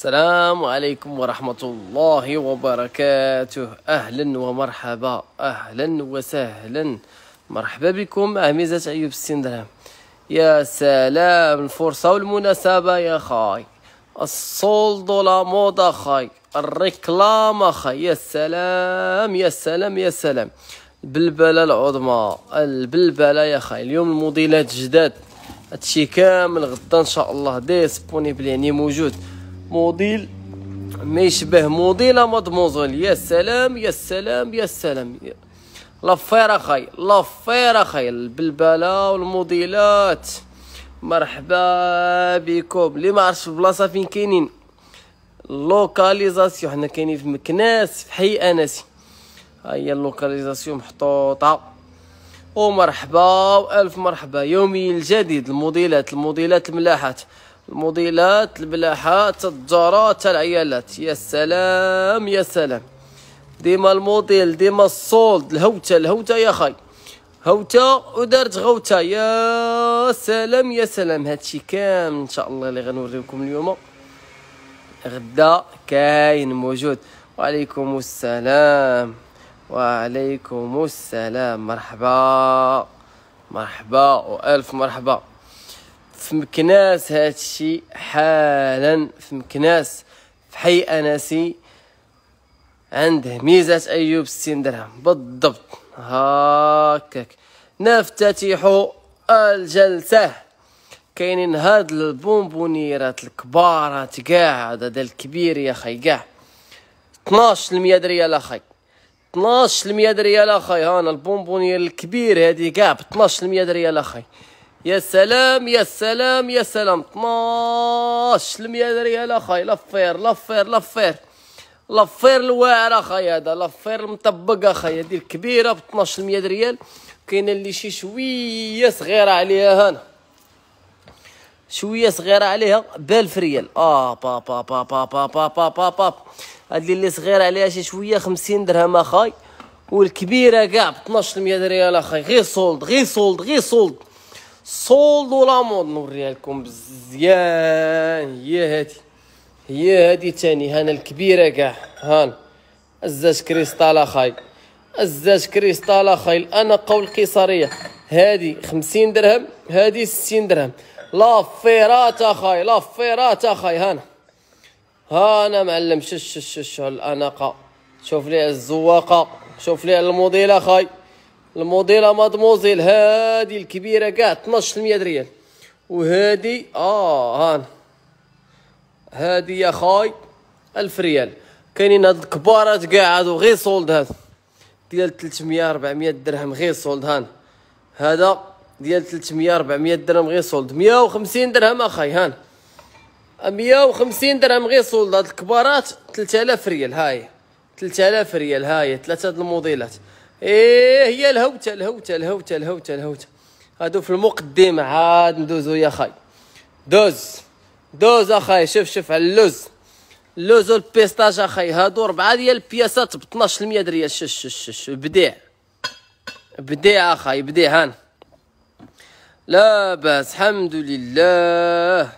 السلام عليكم ورحمة الله وبركاته أهلا ومرحبا أهلا وسهلا مرحبا بكم أهميزة أيوب السندرام يا سلام الفرصة والمناسبة يا خاي الصول دولا موضة خاي الركلام خاي يا سلام يا سلام يا سلام البلبلة العظمى البلبلة يا خاي اليوم الموديلات جداد هادشي كامل غدا ان شاء الله ديسبونيبل يعني موجود موديل ما يشبه موديل مضموزل يا سلام يا سلام يا سلام لافير اخاي لافير اخاي البلبله والموديلات مرحبا بكم اللي ما عرفش البلاصه فين كاينين لوكاليزاسيون حنا كاينين في مكناس في حي انسي ها هي اللوكاليزاسيون محطوطه ومرحبا والف مرحبا يومي الجديد الموديلات الموديلات الملاحات الموديلات البلاحات الدارات العيالات يا سلام يا سلام ديما الموديل ديما الصولد الهوته الهوته يا خاي هوته ودارت غوته يا سلام يا سلام هادشي كامل ان شاء الله اللي غنوريكم اليوم غدا كاين موجود وعليكم السلام وعليكم السلام مرحبا مرحبا والف مرحبا في مكناس هادشي حالا في مكناس في حي انسي عنده ميزة ايوب ستين درهم بالضبط هاكاك نفتتح الجلسة كاينين هاد البونبونيرات الكبارات كاع هذا دا الكبير يا خي كاع 12 المية ريال اخي 12 المية ريال اخي هانا البونبونير الكبير هادي كاع ب 12 المية ريال اخي يا سلام يا سلام يا سلام 12 المية ريال اخاي لافير لافير لافير لافير الواعر اخاي هذا لافير المطبق اخاي هذه الكبيره ب 12 المية ريال كاينه اللي شي شويه صغيره عليها هنا شويه صغيره عليها ب 1000 ريال اه با با با با با با با با با هذه اللي صغيره عليها شي شويه 50 درهم اخاي والكبيره كاع ب 12 ريال اخاي غير سولد غير سولد غير سولد سولدو لا مود نوريها لكم مزيان هي هادي هي هادي تاني هانا الكبيره كاع هان الزاج كريستال اخاي الزاج كريستال اخاي انا قول قيصريه هادي خمسين درهم هادي ستين درهم فيرات اخاي فيرات اخاي هانا هانا معلم شش شش الاناقه شوف لي الزواقه شوف لي الموديل اخاي الموديل مادموزيل هادي الكبيره كاع 12% ريال وهادي اه هان هادي يا خاي 1000 ريال كاينين هاد الكبارات كاع هادو غير سولد هاد ديال 300 400 درهم غير سولد هان هذا ديال 300 400 درهم غير سولد 150 درهم اخاي هان 150 درهم غير سولد هاد الكبارات 3000 ريال هاي 3000 ريال هاي ثلاثه الموديلات ايه هي الهوته الهوته الهوته الهوته الهوته هادو في المقدمه عاد ندوزو يا خاي دوز دوز اخاي شوف شوف على اللوز اللوز والبيستاج اخاي هادو ربعه ديال البياسات ب 12% دريال شش شش شش بديع بديع اخاي بديع هان لا باس الحمد لله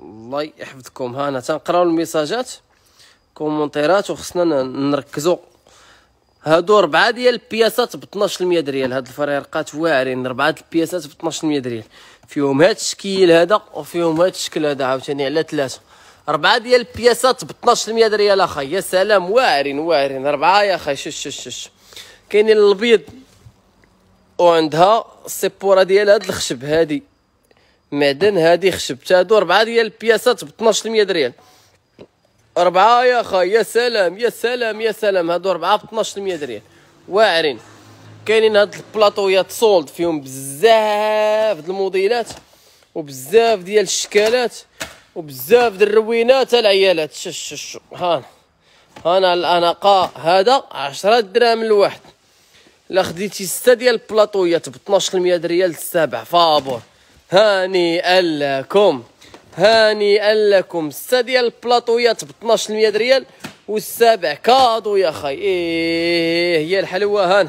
الله يحفظكم هانا تنقراو الميساجات كومونتيرات وخصنا نركزو هادو ربعه ديال البياسات ب 12% ريال هاد الفريرقات واعرين ربعه البياسات ب 12% ريال فيهم هاد الشكل هذا وفيهم هاد الشكل هذا عاوتاني على ثلاثه ربعه ديال البياسات ب 12% ريال اخاي يا سلام واعرين واعرين ربعه يا شو شش شش شش كاينين الابيض وعندها السيبوره ديال هاد الخشب هادي معدن هادي خشب تا هادو ربعه ديال البياسات ب 12% ريال أربعة يا خاي يا سلام يا سلام يا سلام هادو أربعة ب 12 ريال واعرين كاينين هاد البلاطويات سولد فيهم بزاف د الموديلات وبزاف ديال الشكالات وبزاف د الروينات العيالات شش هانا هانا الأناقة هذا 10 دراهم الواحد لا خديتي سته ديال البلاطويات ب 12% ريال السابع فابور هاني لكم هانئا لكم السته ديال البلاطويات ب 12% ريال والسابع كادو يا خاي ايه هي الحلوه هان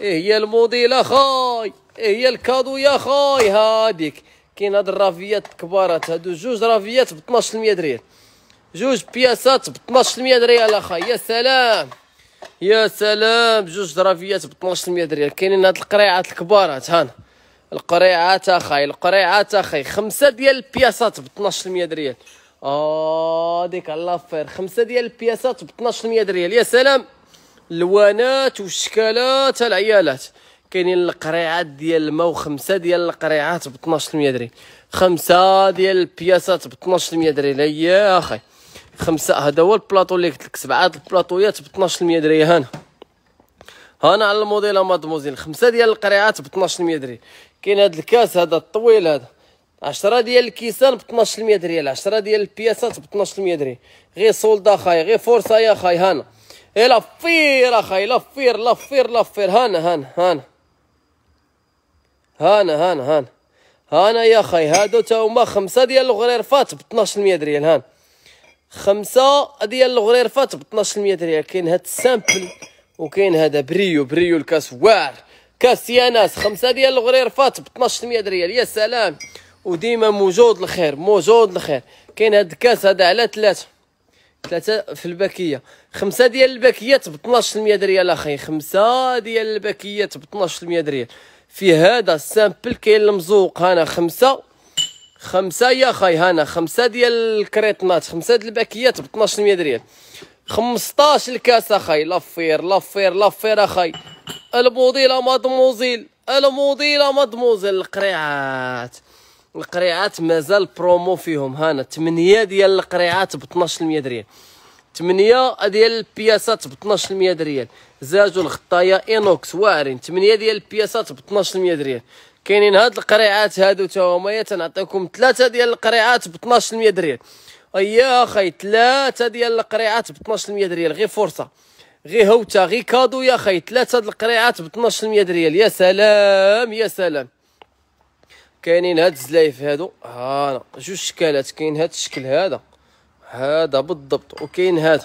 ايه هي الموديل اخاي ايه هي الكادو يا خاي هاديك كاين هاد الرافيات الكبارات هادو جوج رافيات ب 12% ريال جوج بياسات ب 12% ريال اخاي يا سلام يا سلام جوج رافيات ب 12% ريال كاينين هاد القريعات الكبارات هان القريعات اخاي القريعات اخاي خمسه ديال البياسات ب 1200 ريال اه ديك الله خمسه ديال البياسات ب 1200 ريال يا سلام الوانات والشكالات العيالات كاينين القريعات ديال الماء وخمسه ديال القريعات ب 1200 ريال خمسه ديال البياسات ب 1200 ريال يا اخي خمسه هذا هو البلاطو اللي قلت لك سبعه البلاطويات ب 1200 ريال هنا هنا على الموديل مادموزيل خمسه ديال القريعات ب 1200 ريال كاين هذا الكاس هذا الطويل هذا 10 ديال الكيسان ب 12% ريال 10 ديال البياسات ب 12% درهم غير سولدا خاي غير فرصه يا خاي هانا ايه لفير اخاي لفير لفير لفير هانا هانا هانا هانا هانا هانا هانا يا خاي هادو تا هما خمسه ديال الغريرفات ب 12% ريال هانا خمسه ديال الغريرفات ب 12% ريال كاين هاد السامبل وكاين هذا بريو بريو الكاس واعر كاس ناس خمسه ديال الغرير فات ب 1200 ريال يا سلام وديما موجود الخير موجود الخير كاين هاد الكاس هذا على ثلاثه ثلاثه في الباكيه خمسه ديال الباكيات ب 1200 ريال اخي خمسه ديال الباكيات ب 1200 ريال في هذا السامبل كاين المزوق هنا خمسه خمسه يا خاي هنا خمسه ديال الكريطنات خمسه ديال الباكيات ب 1200 ريال 15 الكاس اخاي لافير لافير لافير اخاي الموديل مادموزيل الموديل مادموزيل القريعات القريعات مازال برومو فيهم هانا 8 ديال القريعات ب 12% دريال 8 ديال البياسات ب 12% دريال زاجو الخطايا اينوكس واعرين 8 ديال البياسات ب 12% دريال كاينين هاد القريعات هادو تا هما تنعطيكم 3 ديال القريعات ب 12% دريال يا خي ثلاثه ديال القريعات ب 12% ريال غير فرصه غير هوته غير كادو يا خي ثلاثه د القريعات ب 12% ريال يا سلام يا سلام كاينين هاد الزلايف هادو هانا جوج شكالات كاين هاد الشكل هذا هذا بالضبط وكاين هذا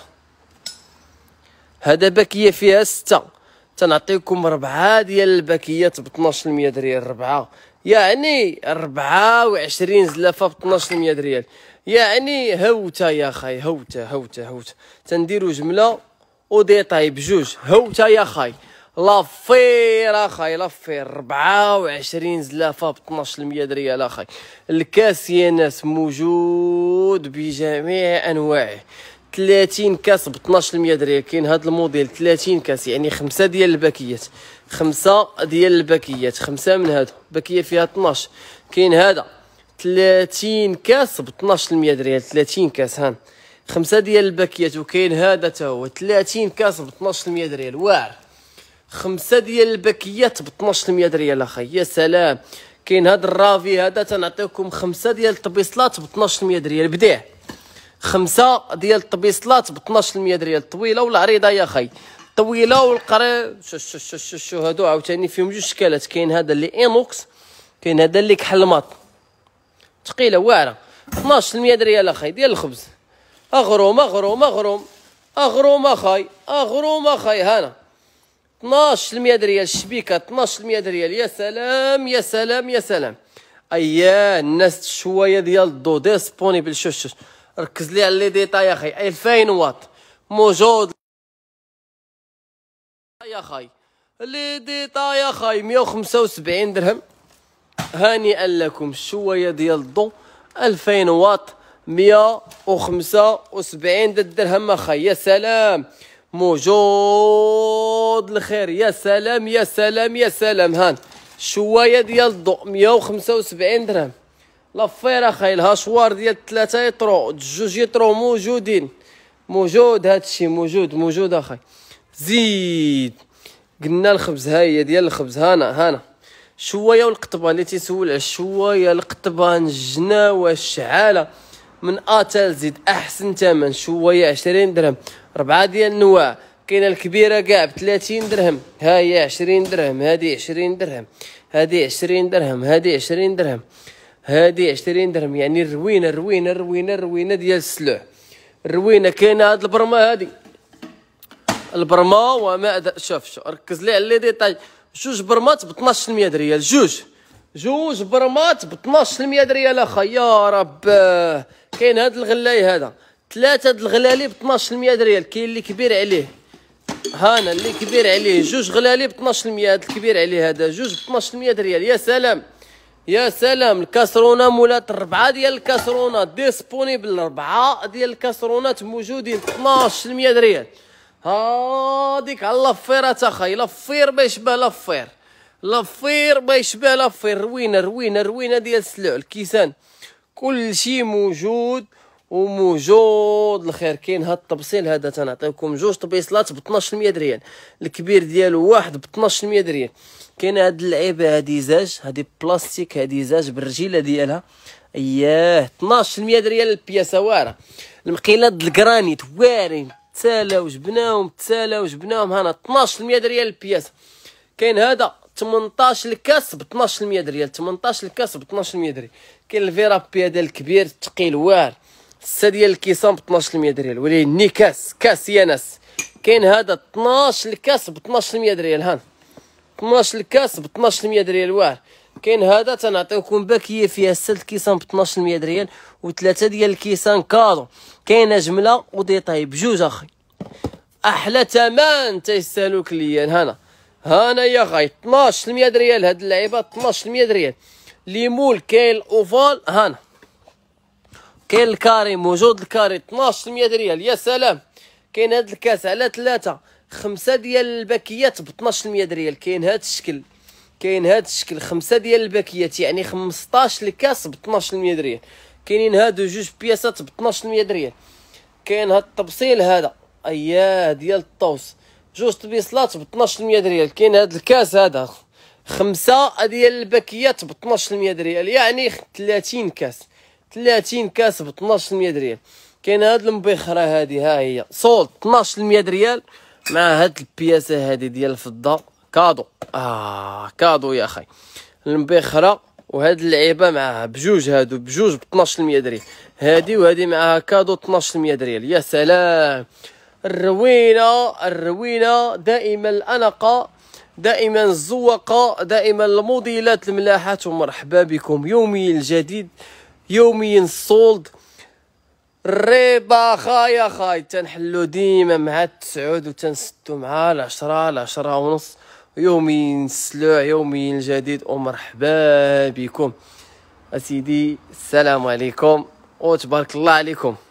هذا باكيه فيها سته تنعطيكم ربعه ديال الباكيات ب 12% ريال ربعه يعني 24 زلافه ب 12% ريال يعني هوتا يا خاي هوتا هوتا هوتا تنديرو جمله ودي طيب جوج هوتا يا خاي لافير اخاي لافير 24 زلافه ب 12% دريال اخاي الكاس يا ناس موجود بجميع انواعه 30 كاس ب 12% دريال كاين هذا الموديل 30 كاس يعني خمسه ديال الباكيات خمسه ديال الباكيات خمسه من هادو باكيه فيها 12 كاين هذا 30 كاس ب 12% ريال 30 كاس هان خمسه ديال الباكيات وكاين هذا تا هو 30 كاس ب 12% ريال واعر خمسه ديال الباكيات ب 12% ريال اخي يا سلام كاين هذا الرافي هذا تنعطيكم خمسه ديال الطبيصلات ب 12% ريال بديع خمسه ديال الطبيصلات ب 12% ريال الطويله والعريضه يا اخي طويله والقريب شو شو شو شو, شو هادو عاوتاني فيهم جوج شكالات كاين هذا اللي انوكس كاين هذا اللي كحل ماط ثقيله واعره 12% ريال اخاي ديال الخبز اغروم اغروم اغروم اغروم اخاي اغروم اخاي هانا 12% ريال الشبيكه 12% ريال يا سلام يا سلام يا سلام ايا الناس شويه ديال الضو ديسبونيبل شوف شوف ركز لي على لي ديتاي يا اخي 2000 واط موجود يا خاي لي ديتاي يا 175 درهم هانئا لكم شويه ديال الضو 2000 واط 175 درهم اخا يا سلام موجود الخير يا سلام يا سلام يا سلام هان شويه ديال الضو 175 درهم لافير اخاي الهاشوار ديال 3 يطرو جوج يطرو موجودين موجود هادشي موجود موجود اخاي زيد قلنا الخبز هاي ديال الخبز هانا هانا شوية والقطبه اللي تيسول على شوية القطبه الجناوه الشعاله من ا تال احسن ثمن شوية 20 درهم ربعه ديال النواع كاينه الكبيره كاع ب 30 درهم ها هي 20 درهم هذه 20 درهم هذه 20 درهم هذه 20 درهم هذه 20 درهم يعني الروينه الروينه الروينه الروينه ديال السلوع الروينه كاينه هاد البرمه هادي البرمه وما شوف شوف ركز لي على لي ديتاي جوج برمات ب 12% ريال جوج جوج برمات ب 12% ريال اخا يا رب كاين هذا الغلاي هذا ثلاثة د الغلالي ب 12% ريال كاين اللي كبير عليه هانا اللي كبير عليه جوج غلالي ب 12% هاد الكبير عليه هذا جوج ب 12% ريال يا سلام يا سلام الكاسرونه مولات الربعه ديال الكاسرونه ديسبونيبل ربعه ديال الكاسرونات موجودين 12% ريال هاديك على لفير اتاخاي لفير ما يشبه لفير لفير ما يشبه لفير روينه روينه روينه ديال السلوع الكيسان كلشي موجود وموجود الخير كاين هاد التبصيل هذا تنعطيكم جوج طبيصلات ب 12% دريال الكبير ديالو واحد ب 12% دريال كاين هاد اللعيبه هادي زاج هادي بلاستيك هادي زاج بالرجيله ديالها اياه 12% دريال البياسه واعره المقيلات الكرانيت وارين تالاو وجبناهم تالاو وجبناهم هنا 12% ريال البياس كاين هذا 18 الكاس ب 12% ريال 18 الكاس ب 12% ريال كاين الفيرا بي هذا الكبير الثقيل واعر السا ديال الكيسان ب 12% ريال ولي نيكاس كاس يا ناس كاين هذا 12 الكاس ب 12% ريال هان 12 الكاس ب 12% ريال واعر كاين هذا تنعطيكم باكيه فيها 6 كيسان ب 1200 ريال وثلاثه ديال الكيسان كادو كاينه جمله وديطاي بجوج اخي احلى ثمن تيسالوك ليا هنا هنا يا غاي 1200 ريال هاد اللعيبه 12 ريال مول كاين الاوفال هنا كاين الكاري موجود الكاري 1200 ريال يا سلام كاين هاد الكاس على ثلاثه خمسه ديال الباكيات ب 1200 ريال كاين هاد الشكل كاين هاد الشكل خمسه ديال الباكيات يعني 15 الكاس ب 12 المية ريال كاينين هادو جوج بياسات ب 12 المية ريال كاين هاد التبصيل هذا اياه ديال الطوس جوج تبيصلات ب 12 المية ريال كاين هاد الكاس هذا خمسه ديال الباكيات ب 12 المية ريال يعني 30 كاس 30 كاس ب 12 المية ريال كاين هاد المبخره هادي ها هي سولد 12 المية ريال مع هاد البياسه هادي ديال الفضه كادو اه كادو يا اخي المبخره وهاد اللعيبه معاها بجوج هادو بجوج ب 12% دريل هادي وهادي معاها كادو 12% دريل يا سلام الروينه الروينه دائما الانقه دائما الزوقه دائما الموديلات الملاحات ومرحبا بكم يومي الجديد يوميا السولد الريبة خايا خاي تنحلو ديما مع التسعود وتنسدو مع العشرة العشرة ونص يومين سلوع يومين جديد ومرحبا بكم اسيدي السلام عليكم وتبارك الله عليكم